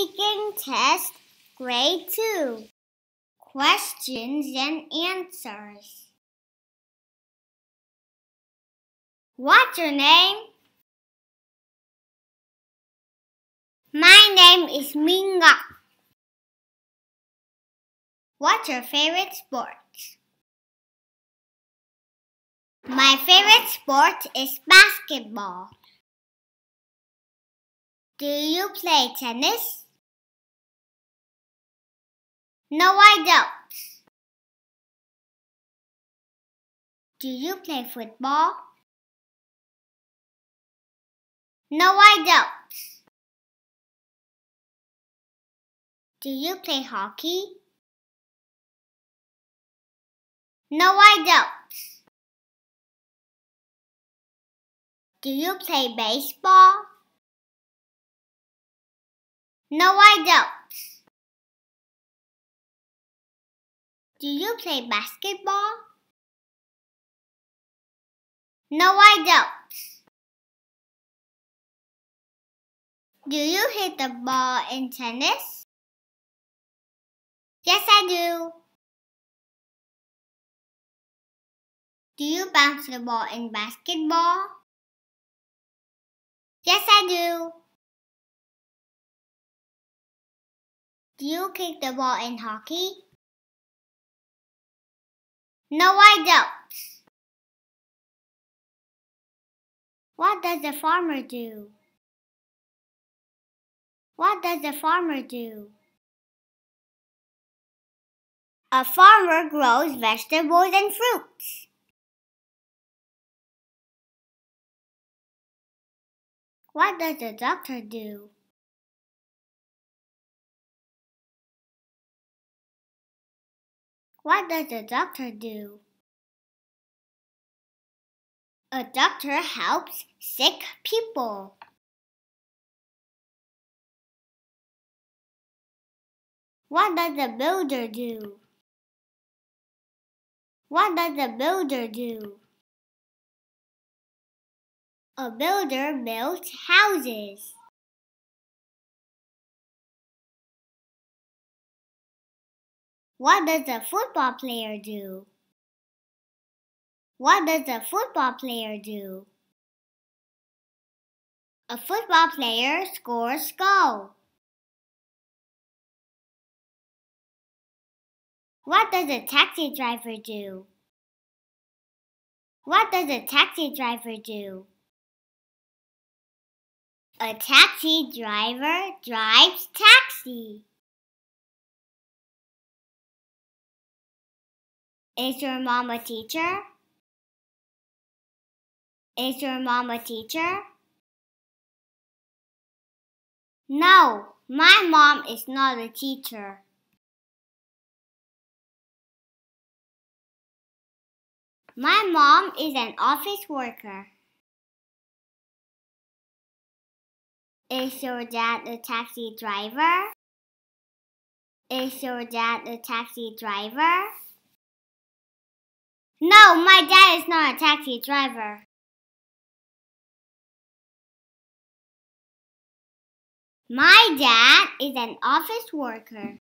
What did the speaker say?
Speaking Test, Grade 2. Questions and Answers. What's your name? My name is Minga. What's your favorite sport? My favorite sport is basketball. Do you play tennis? No, I don't. Do you play football? No, I don't. Do you play hockey? No, I don't. Do you play baseball? No, I don't. Do you play basketball? No, I don't. Do you hit the ball in tennis? Yes, I do. Do you bounce the ball in basketball? Yes, I do. Do you kick the ball in hockey? No, I don't. What does the farmer do? What does the farmer do? A farmer grows vegetables and fruits. What does the doctor do? What does a doctor do? A doctor helps sick people. What does a builder do? What does a builder do? A builder builds houses. What does the football player do? What does the football player do? A football player scores goal. What does a taxi driver do? What does a taxi driver do? A taxi driver drives taxi. Is your mom a teacher? Is your mom a teacher? No, my mom is not a teacher. My mom is an office worker. Is your dad a taxi driver? Is your dad a taxi driver? No, my dad is not a taxi driver. My dad is an office worker.